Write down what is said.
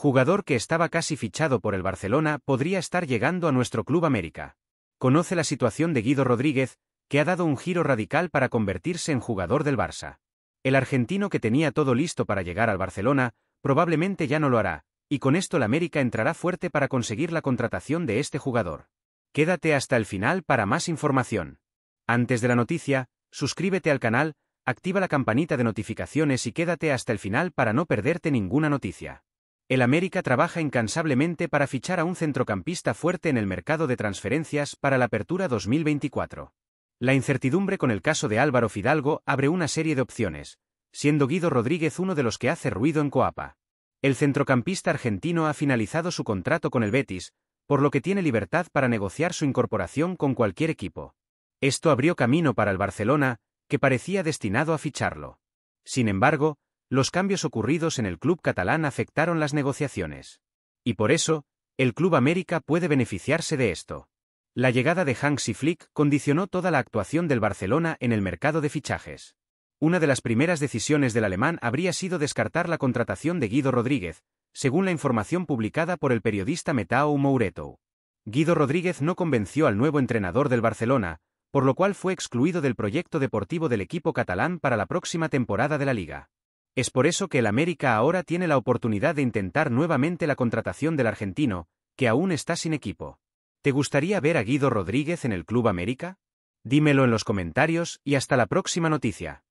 jugador que estaba casi fichado por el Barcelona, podría estar llegando a nuestro Club América. Conoce la situación de Guido Rodríguez, que ha dado un giro radical para convertirse en jugador del Barça. El argentino que tenía todo listo para llegar al Barcelona, probablemente ya no lo hará, y con esto la América entrará fuerte para conseguir la contratación de este jugador. Quédate hasta el final para más información. Antes de la noticia, suscríbete al canal, activa la campanita de notificaciones y quédate hasta el final para no perderte ninguna noticia el América trabaja incansablemente para fichar a un centrocampista fuerte en el mercado de transferencias para la apertura 2024. La incertidumbre con el caso de Álvaro Fidalgo abre una serie de opciones, siendo Guido Rodríguez uno de los que hace ruido en Coapa. El centrocampista argentino ha finalizado su contrato con el Betis, por lo que tiene libertad para negociar su incorporación con cualquier equipo. Esto abrió camino para el Barcelona, que parecía destinado a ficharlo. Sin embargo, los cambios ocurridos en el club catalán afectaron las negociaciones. Y por eso, el Club América puede beneficiarse de esto. La llegada de Hansi Flick condicionó toda la actuación del Barcelona en el mercado de fichajes. Una de las primeras decisiones del alemán habría sido descartar la contratación de Guido Rodríguez, según la información publicada por el periodista Metao Moureto. Guido Rodríguez no convenció al nuevo entrenador del Barcelona, por lo cual fue excluido del proyecto deportivo del equipo catalán para la próxima temporada de la liga. Es por eso que el América ahora tiene la oportunidad de intentar nuevamente la contratación del argentino, que aún está sin equipo. ¿Te gustaría ver a Guido Rodríguez en el Club América? Dímelo en los comentarios y hasta la próxima noticia.